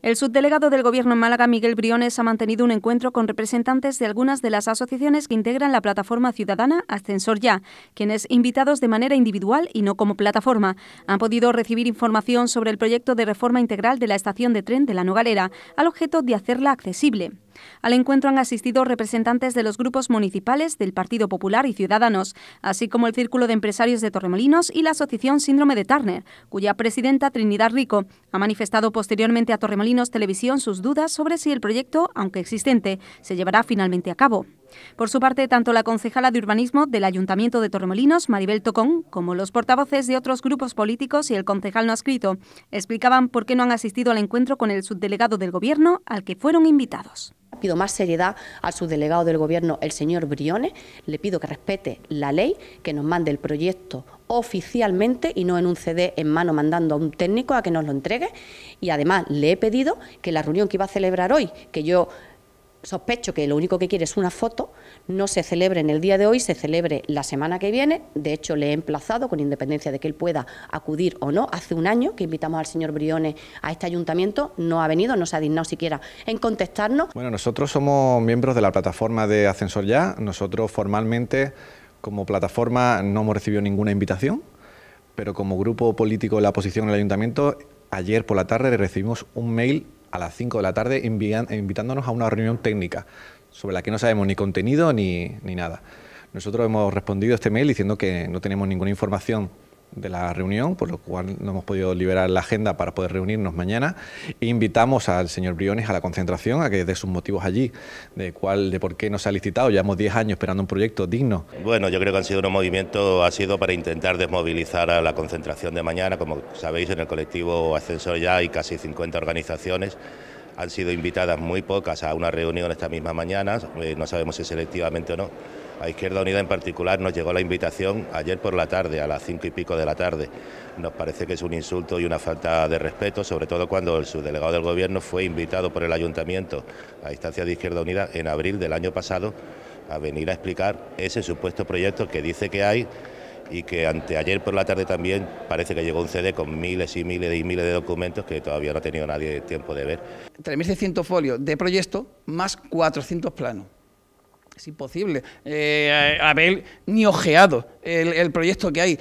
El subdelegado del Gobierno en Málaga, Miguel Briones, ha mantenido un encuentro con representantes de algunas de las asociaciones que integran la plataforma ciudadana Ascensor Ya, quienes, invitados de manera individual y no como plataforma, han podido recibir información sobre el proyecto de reforma integral de la estación de tren de la Nogalera, al objeto de hacerla accesible. Al encuentro han asistido representantes de los grupos municipales del Partido Popular y Ciudadanos, así como el Círculo de Empresarios de Torremolinos y la Asociación Síndrome de Turner, cuya presidenta Trinidad Rico ha manifestado posteriormente a Torremolinos Televisión sus dudas sobre si el proyecto, aunque existente, se llevará finalmente a cabo. Por su parte, tanto la concejala de urbanismo del Ayuntamiento de Torremolinos, Maribel Tocón, como los portavoces de otros grupos políticos y el concejal no escrito, explicaban por qué no han asistido al encuentro con el subdelegado del Gobierno al que fueron invitados. Pido más seriedad a su delegado del Gobierno, el señor Briones. Le pido que respete la ley, que nos mande el proyecto oficialmente y no en un CD en mano mandando a un técnico a que nos lo entregue. Y además le he pedido que la reunión que iba a celebrar hoy, que yo sospecho que lo único que quiere es una foto, no se celebre en el día de hoy, se celebre la semana que viene. De hecho, le he emplazado, con independencia de que él pueda acudir o no, hace un año que invitamos al señor Briones a este ayuntamiento, no ha venido, no se ha dignado siquiera en contestarnos. Bueno, nosotros somos miembros de la plataforma de Ascensor Ya, nosotros formalmente como plataforma no hemos recibido ninguna invitación, pero como grupo político de la oposición en el ayuntamiento, ayer por la tarde recibimos un mail a las 5 de la tarde invitándonos a una reunión técnica sobre la que no sabemos ni contenido ni, ni nada. Nosotros hemos respondido este mail diciendo que no tenemos ninguna información de la reunión, por lo cual no hemos podido liberar la agenda para poder reunirnos mañana. E invitamos al señor Briones a la concentración, a que dé sus motivos allí, de cuál, de por qué no se ha licitado. Llevamos 10 años esperando un proyecto digno. Bueno, yo creo que han sido un movimiento ha sido para intentar desmovilizar a la concentración de mañana. Como sabéis, en el colectivo Ascensor ya hay casi 50 organizaciones han sido invitadas muy pocas a una reunión esta misma mañana, eh, no sabemos si selectivamente o no. A Izquierda Unida en particular nos llegó la invitación ayer por la tarde, a las cinco y pico de la tarde. Nos parece que es un insulto y una falta de respeto, sobre todo cuando el subdelegado del Gobierno fue invitado por el Ayuntamiento a instancia de Izquierda Unida en abril del año pasado a venir a explicar ese supuesto proyecto que dice que hay y que ante ayer por la tarde también parece que llegó un CD con miles y miles y miles de documentos que todavía no ha tenido nadie tiempo de ver. 3.600 folios de proyecto más 400 planos. Es imposible haber eh, ni ojeado el, el proyecto que hay.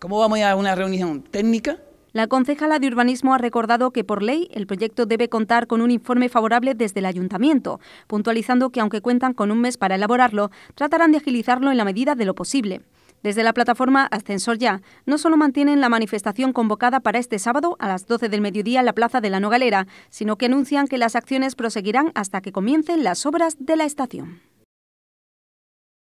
¿Cómo vamos a una reunión técnica la concejala de urbanismo ha recordado que por ley el proyecto debe contar con un informe favorable desde el ayuntamiento, puntualizando que aunque cuentan con un mes para elaborarlo, tratarán de agilizarlo en la medida de lo posible. Desde la plataforma Ascensor Ya, no solo mantienen la manifestación convocada para este sábado a las 12 del mediodía en la Plaza de la Nogalera, sino que anuncian que las acciones proseguirán hasta que comiencen las obras de la estación.